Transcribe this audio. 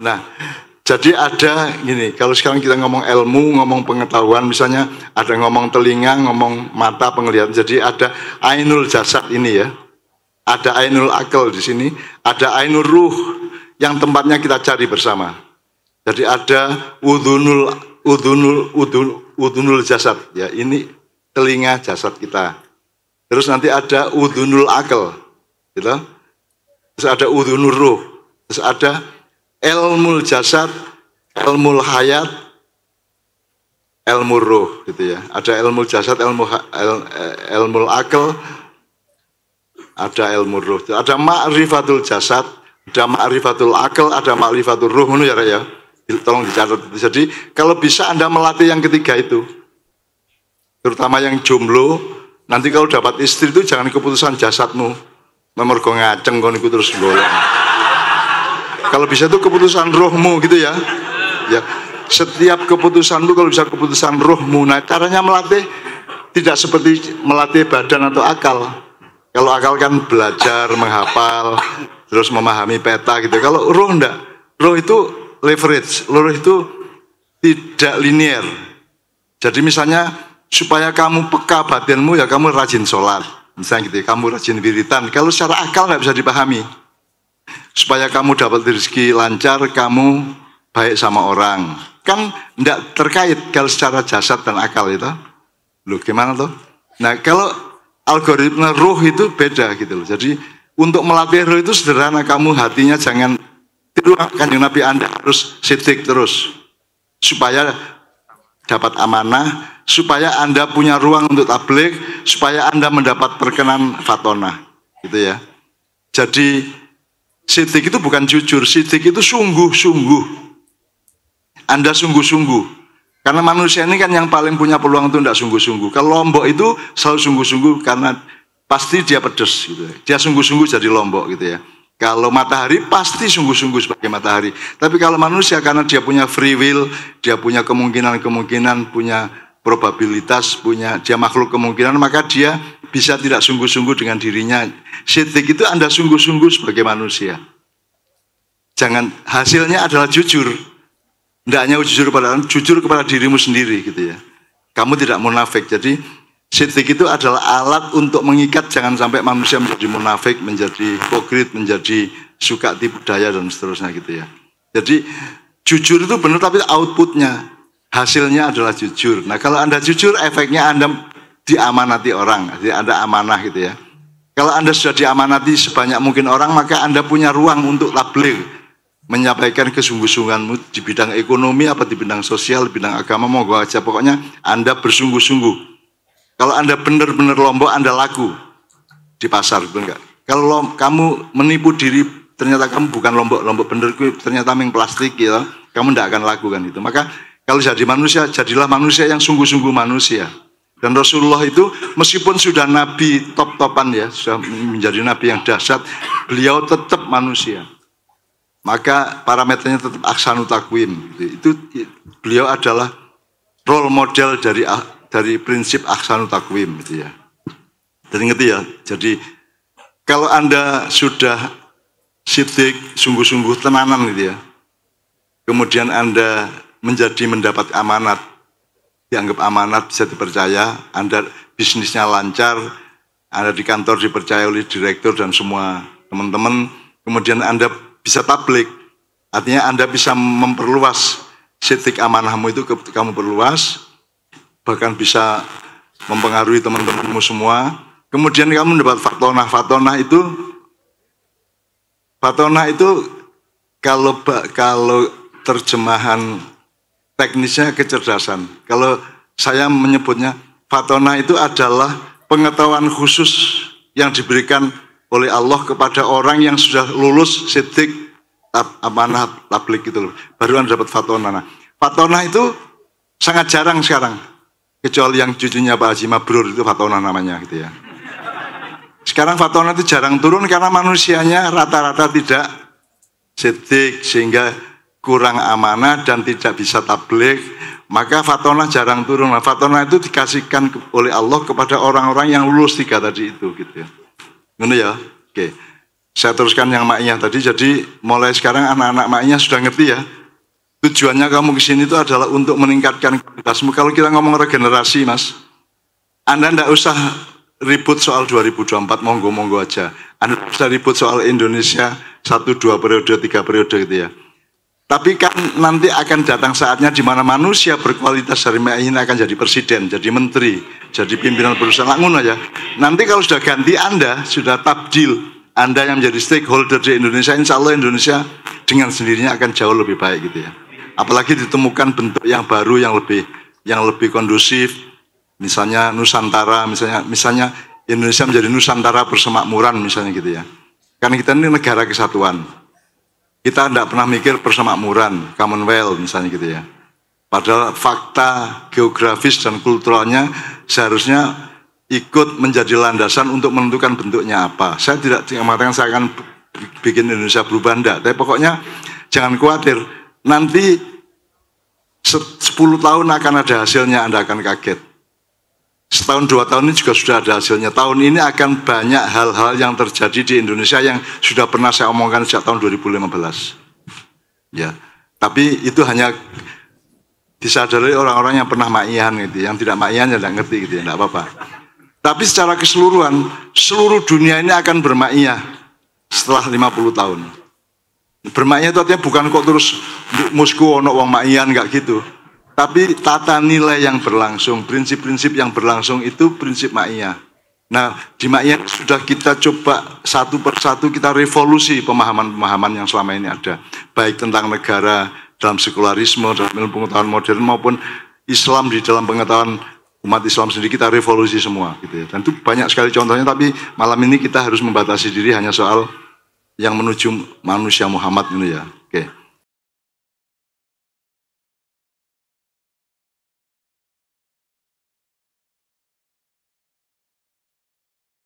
Nah, jadi ada ini, kalau sekarang kita ngomong ilmu, ngomong pengetahuan, misalnya ada ngomong telinga, ngomong mata, penglihatan. Jadi ada ainul jasad ini ya. Ada ainul akal di sini, ada ainul ruh yang tempatnya kita cari bersama. Jadi ada udunul udunul udun, udunul jasad ya. Ini telinga jasad kita. Terus nanti ada udunul akal, gitu. Terus ada udunul ruh. Terus ada ilmu jasad, ilmu hayat, ilmu ruh gitu ya. Ada ilmu jasad, ilmu el, eh, ilmu akal, ada ilmu ruh. Ada ma'rifatul jasad, ada ma'rifatul akal, ada ma'rifatul ruh ya ya. Tolong dicatat. Jadi kalau bisa Anda melatih yang ketiga itu. Terutama yang jomblo, nanti kalau dapat istri itu jangan keputusan jasadmu. Memergo ngaceng kon ikut terus golek. Kalau bisa itu keputusan rohmu gitu ya. Ya. Setiap keputusan itu kalau bisa keputusan rohmu. Nah, caranya melatih tidak seperti melatih badan atau akal. Kalau akal kan belajar, menghafal, terus memahami peta gitu. Kalau roh enggak. Roh itu leverage. Roh itu tidak linier. Jadi misalnya supaya kamu peka batinmu ya kamu rajin sholat. Misalnya gitu, ya, kamu rajin wiritan. Kalau secara akal nggak bisa dipahami supaya kamu dapat rezeki lancar, kamu baik sama orang. Kan tidak terkait kalau secara jasad dan akal itu. Loh gimana tuh? Nah kalau algoritma ruh itu beda gitu loh. Jadi untuk melatih ruh itu sederhana kamu hatinya jangan tiru yang Nabi Anda harus sidik terus supaya dapat amanah, supaya Anda punya ruang untuk tablik, supaya Anda mendapat perkenan fatona gitu ya. Jadi Sidik itu bukan jujur, sidik itu sungguh-sungguh. Anda sungguh-sungguh. Karena manusia ini kan yang paling punya peluang itu tidak sungguh-sungguh. Kalau lombok itu selalu sungguh-sungguh karena pasti dia pedes gitu. Ya. Dia sungguh-sungguh jadi lombok gitu ya. Kalau matahari pasti sungguh-sungguh sebagai matahari. Tapi kalau manusia karena dia punya free will, dia punya kemungkinan-kemungkinan, punya probabilitas punya dia makhluk kemungkinan maka dia bisa tidak sungguh-sungguh dengan dirinya. sitik itu Anda sungguh-sungguh sebagai manusia. Jangan hasilnya adalah jujur. Tidak hanya jujur kepada orang, jujur kepada dirimu sendiri gitu ya. Kamu tidak munafik. Jadi sitik itu adalah alat untuk mengikat jangan sampai manusia menjadi munafik, menjadi hipokrit, menjadi suka tipu daya dan seterusnya gitu ya. Jadi jujur itu benar tapi outputnya hasilnya adalah jujur. Nah kalau Anda jujur efeknya Anda diamanati orang, jadi Anda amanah gitu ya. Kalau Anda sudah diamanati sebanyak mungkin orang maka Anda punya ruang untuk tabligh menyampaikan kesungguh-sungguhanmu di bidang ekonomi apa di bidang sosial, di bidang agama mau gua aja pokoknya Anda bersungguh-sungguh. Kalau Anda benar-benar lombok Anda laku di pasar benar enggak? Kalau lom, kamu menipu diri ternyata kamu bukan lombok lombok bener ternyata ming plastik gitu, kamu tidak akan laku kan itu. Maka kalau jadi manusia, jadilah manusia yang sungguh-sungguh manusia. Dan Rasulullah itu meskipun sudah nabi top-topan ya, sudah menjadi nabi yang dahsyat, beliau tetap manusia. Maka parameternya tetap aksanu takwim. Itu beliau adalah role model dari dari prinsip aksanu takwim gitu ya. Jadi ngerti ya. Jadi kalau Anda sudah sidik sungguh-sungguh tenanan gitu ya. Kemudian Anda menjadi mendapat amanat. Dianggap amanat bisa dipercaya, Anda bisnisnya lancar, Anda di kantor dipercaya oleh direktur dan semua teman-teman. Kemudian Anda bisa publik, artinya Anda bisa memperluas setik amanahmu itu kamu perluas, bahkan bisa mempengaruhi teman-temanmu semua. Kemudian kamu mendapat fatonah. Fatonah itu fatonah itu kalau kalau terjemahan teknisnya kecerdasan. Kalau saya menyebutnya fatona itu adalah pengetahuan khusus yang diberikan oleh Allah kepada orang yang sudah lulus sidik tab, amanah tablik itu loh. Baru Anda dapat fatona. Nah, fatona itu sangat jarang sekarang. Kecuali yang cucunya Pak Haji Mabrur itu fatona namanya gitu ya. Sekarang fatona itu jarang turun karena manusianya rata-rata tidak sidik sehingga kurang amanah dan tidak bisa tablik, maka fatona jarang turun. Nah, fatona itu dikasihkan oleh Allah kepada orang-orang yang lulus tiga tadi itu, gitu ya. Ngono ya. Oke. Saya teruskan yang maknya tadi. Jadi mulai sekarang anak-anak maknya sudah ngerti ya. Tujuannya kamu ke sini itu adalah untuk meningkatkan kualitasmu. Kalau kita ngomong regenerasi, Mas, Anda tidak usah ribut soal 2024, monggo-monggo aja. Anda tidak usah ribut soal Indonesia, satu, dua periode, tiga periode gitu ya. Tapi kan nanti akan datang saatnya di mana manusia berkualitas dari ini akan jadi presiden, jadi menteri, jadi pimpinan perusahaan langun aja. Ya. Nanti kalau sudah ganti Anda, sudah tabdil, Anda yang menjadi stakeholder di Indonesia, insya Allah Indonesia dengan sendirinya akan jauh lebih baik gitu ya. Apalagi ditemukan bentuk yang baru yang lebih yang lebih kondusif, misalnya Nusantara, misalnya misalnya Indonesia menjadi Nusantara persemakmuran misalnya gitu ya. Karena kita ini negara kesatuan. Kita tidak pernah mikir persemakmuran, Commonwealth misalnya gitu ya. Padahal fakta geografis dan kulturalnya seharusnya ikut menjadi landasan untuk menentukan bentuknya apa. Saya tidak mengatakan saya akan bikin Indonesia berubah enggak, tapi pokoknya jangan khawatir. Nanti 10 tahun akan ada hasilnya Anda akan kaget setahun dua tahun ini juga sudah ada hasilnya. Tahun ini akan banyak hal-hal yang terjadi di Indonesia yang sudah pernah saya omongkan sejak tahun 2015. Ya, tapi itu hanya disadari orang-orang yang pernah makian gitu, yang tidak makian ya tidak ngerti gitu, ya, tidak apa-apa. Tapi secara keseluruhan, seluruh dunia ini akan bermakiah setelah 50 tahun. Bermakiah itu artinya bukan kok terus musku ono wong makian nggak gitu. Tapi tata nilai yang berlangsung, prinsip-prinsip yang berlangsung itu prinsip maknya. Nah, di maknya sudah kita coba satu persatu kita revolusi pemahaman-pemahaman yang selama ini ada. Baik tentang negara dalam sekularisme, dalam ilmu pengetahuan modern maupun Islam di dalam pengetahuan umat Islam sendiri kita revolusi semua gitu ya. Dan itu banyak sekali contohnya tapi malam ini kita harus membatasi diri hanya soal yang menuju manusia Muhammad ini ya. Oke. Okay.